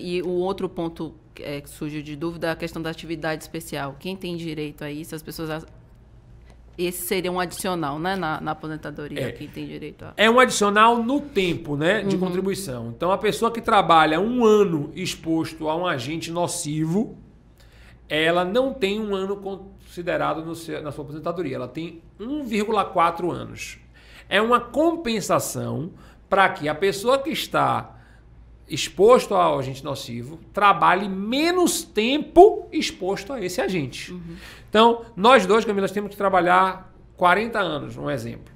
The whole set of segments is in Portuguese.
E o outro ponto é, que surge de dúvida é a questão da atividade especial. Quem tem direito a isso? As pessoas. Esse seria um adicional, né? Na, na aposentadoria, é. quem tem direito a. É um adicional no tempo, né? De uhum. contribuição. Então, a pessoa que trabalha um ano exposto a um agente nocivo, ela não tem um ano considerado seu, na sua aposentadoria. Ela tem 1,4 anos. É uma compensação para que a pessoa que está exposto ao agente nocivo trabalhe menos tempo exposto a esse agente. Uhum. Então, nós dois, Camila, temos que trabalhar 40 anos, um exemplo.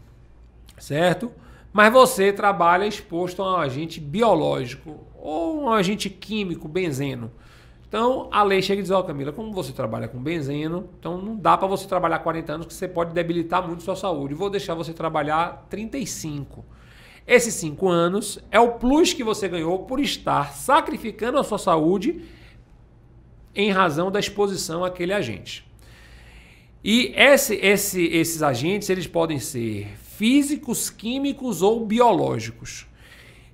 Certo? Mas você trabalha exposto a um agente biológico ou um agente químico, benzeno. Então, a lei chega e diz, ó oh, Camila, como você trabalha com benzeno, então não dá para você trabalhar 40 anos que você pode debilitar muito sua saúde. Vou deixar você trabalhar 35. Esses cinco anos é o plus que você ganhou por estar sacrificando a sua saúde em razão da exposição àquele agente. E esse, esse, esses agentes eles podem ser físicos, químicos ou biológicos.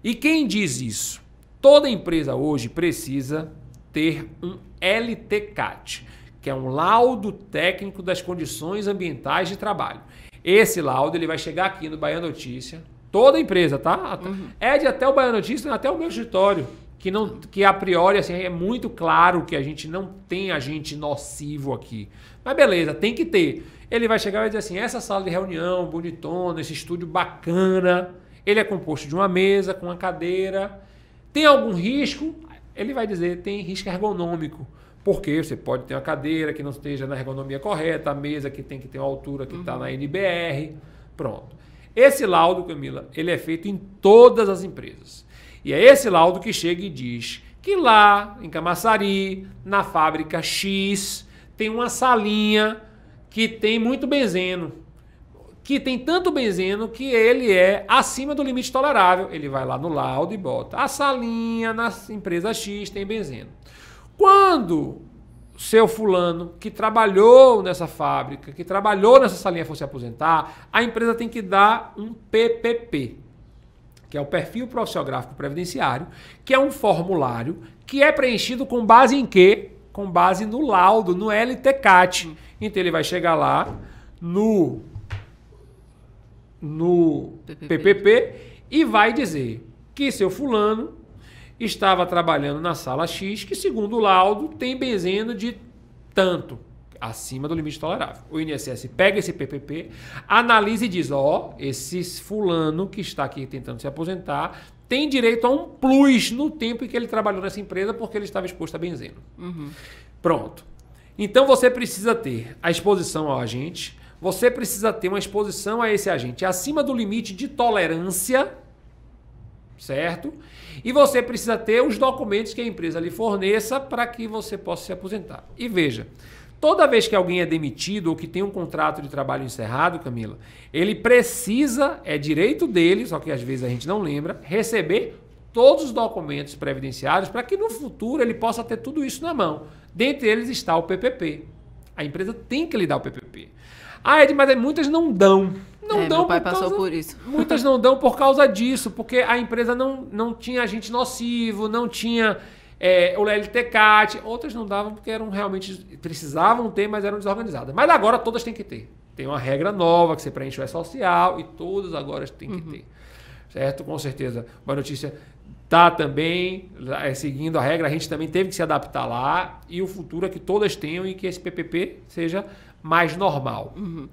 E quem diz isso? Toda empresa hoje precisa ter um LTCAT, que é um laudo técnico das condições ambientais de trabalho. Esse laudo ele vai chegar aqui no Bahia Notícia, Toda empresa, tá? Uhum. É de até o Bahia Notícias, né? até o meu escritório. Que, não, que a priori assim, é muito claro que a gente não tem agente nocivo aqui. Mas beleza, tem que ter. Ele vai chegar e vai dizer assim: essa sala de reunião bonitona, esse estúdio bacana, ele é composto de uma mesa, com uma cadeira. Tem algum risco? Ele vai dizer: tem risco ergonômico. Porque você pode ter uma cadeira que não esteja na ergonomia correta, a mesa que tem que ter uma altura que está uhum. na NBR. Pronto. Esse laudo, Camila, ele é feito em todas as empresas. E é esse laudo que chega e diz que lá em Camaçari, na fábrica X, tem uma salinha que tem muito benzeno. Que tem tanto benzeno que ele é acima do limite tolerável. Ele vai lá no laudo e bota. A salinha na empresa X tem benzeno. Quando seu fulano que trabalhou nessa fábrica, que trabalhou nessa salinha fosse aposentar, a empresa tem que dar um PPP, que é o perfil profissional gráfico previdenciário, que é um formulário que é preenchido com base em quê? Com base no laudo, no LTCAT. Então ele vai chegar lá no no PPP, PPP e vai dizer que seu fulano estava trabalhando na sala X, que segundo o laudo tem benzeno de tanto, acima do limite tolerável. O INSS pega esse PPP, analisa e diz: ó, oh, esse fulano que está aqui tentando se aposentar tem direito a um plus no tempo em que ele trabalhou nessa empresa porque ele estava exposto a benzeno. Uhum. Pronto. Então você precisa ter a exposição ao agente, você precisa ter uma exposição a esse agente acima do limite de tolerância certo? E você precisa ter os documentos que a empresa lhe forneça para que você possa se aposentar. E veja, toda vez que alguém é demitido ou que tem um contrato de trabalho encerrado, Camila, ele precisa, é direito dele, só que às vezes a gente não lembra, receber todos os documentos previdenciários para que no futuro ele possa ter tudo isso na mão. Dentre eles está o PPP, a empresa tem que lhe dar o PPP. Ah, Ed, mas é, muitas não dão. Não é, dão meu pai por causa, passou por isso. Muitas não dão por causa disso, porque a empresa não, não tinha agente nocivo, não tinha é, o LTCAT, outras não davam porque eram realmente precisavam ter, mas eram desorganizadas. Mas agora todas têm que ter. Tem uma regra nova que você preenche o E-Social e todas agora têm que uhum. ter. Certo? Com certeza. Uma notícia tá também é, seguindo a regra, a gente também teve que se adaptar lá e o futuro é que todas tenham e que esse PPP seja mais normal. Uhum.